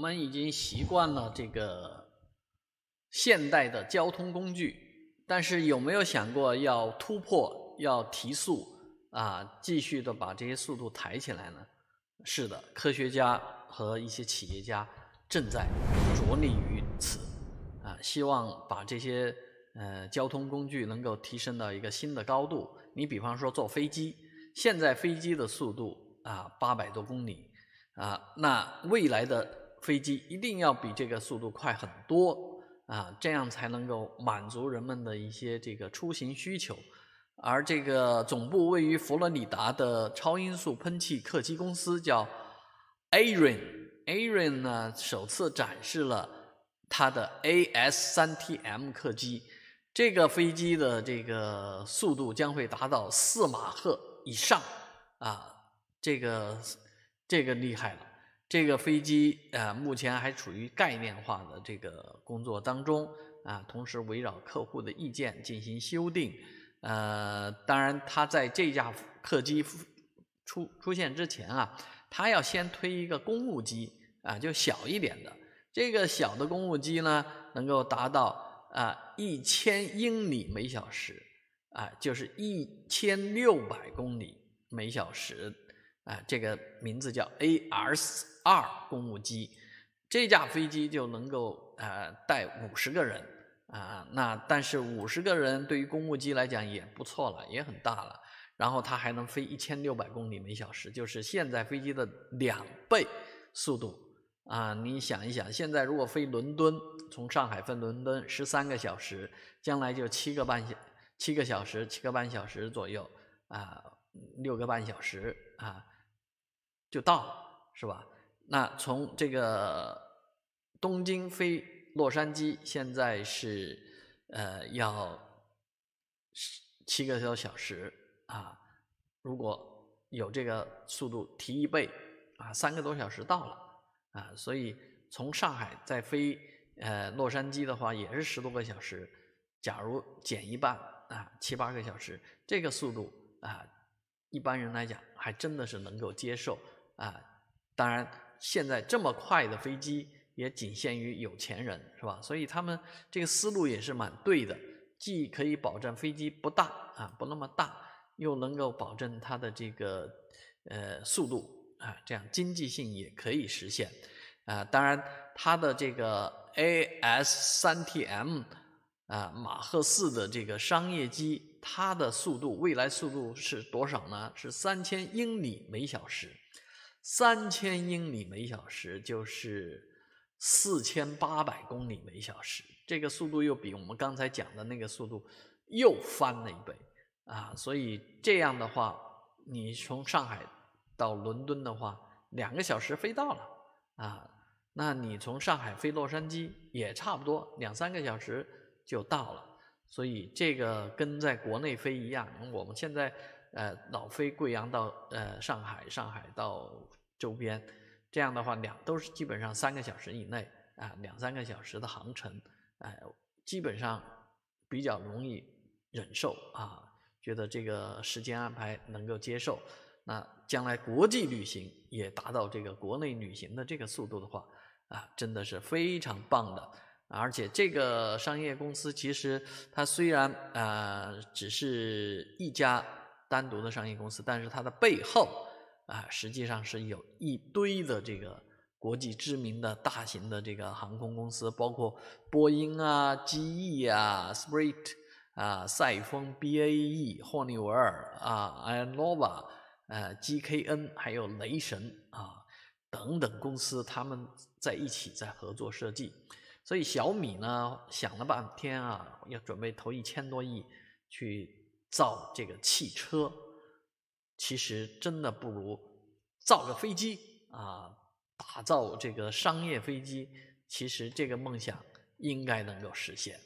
我们已经习惯了这个现代的交通工具，但是有没有想过要突破、要提速啊？继续的把这些速度抬起来呢？是的，科学家和一些企业家正在着力于此啊，希望把这些呃交通工具能够提升到一个新的高度。你比方说坐飞机，现在飞机的速度啊八百多公里啊，那未来的。飞机一定要比这个速度快很多啊，这样才能够满足人们的一些这个出行需求。而这个总部位于佛罗里达的超音速喷气客机公司叫 a i r i n a r i n 呢首次展示了它的 AS3TM 客机，这个飞机的这个速度将会达到四马赫以上啊，这个这个厉害了。这个飞机啊，目前还处于概念化的这个工作当中啊。同时，围绕客户的意见进行修订。呃，当然，它在这架客机出出现之前啊，它要先推一个公务机啊，就小一点的。这个小的公务机呢，能够达到啊一千英里每小时啊，就是一千六百公里每小时。啊，这个名字叫 a r s 二公务机，这架飞机就能够呃带五十个人啊。那但是五十个人对于公务机来讲也不错了，也很大了。然后它还能飞一千六百公里每小时，就是现在飞机的两倍速度啊。你想一想，现在如果飞伦敦，从上海飞伦敦十三个小时，将来就七个半小七个小时，七个半小时左右啊，六个半小时啊。就到了，是吧？那从这个东京飞洛杉矶，现在是呃要七个多小时啊。如果有这个速度提一倍啊，三个多小时到了啊。所以从上海再飞呃洛杉矶的话，也是十多个小时。假如减一半啊，七八个小时，这个速度啊，一般人来讲还真的是能够接受。啊，当然，现在这么快的飞机也仅限于有钱人，是吧？所以他们这个思路也是蛮对的，既可以保证飞机不大啊，不那么大，又能够保证它的这个呃速度啊，这样经济性也可以实现。啊，当然，它的这个 AS3TM 啊，马赫四的这个商业机，它的速度未来速度是多少呢？是三千英里每小时。三千英里每小时就是四千八百公里每小时，这个速度又比我们刚才讲的那个速度又翻了一倍啊！所以这样的话，你从上海到伦敦的话，两个小时飞到了啊。那你从上海飞洛杉矶也差不多两三个小时就到了，所以这个跟在国内飞一样。我们现在。呃，老飞贵阳到呃上海，上海到周边，这样的话两都是基本上三个小时以内啊，两三个小时的航程，哎，基本上比较容易忍受啊，觉得这个时间安排能够接受。那将来国际旅行也达到这个国内旅行的这个速度的话，啊，真的是非常棒的。而且这个商业公司其实它虽然啊只是一家。单独的商业公司，但是它的背后啊，实际上是有一堆的这个国际知名的大型的这个航空公司，包括波音啊、GE 啊、Spirit 啊、赛风 BAE、霍尼韦尔啊、Anova 呃、GKN 还有雷神啊等等公司，他们在一起在合作设计。所以小米呢想了半天啊，要准备投一千多亿去。造这个汽车，其实真的不如造个飞机啊！打造这个商业飞机，其实这个梦想应该能够实现。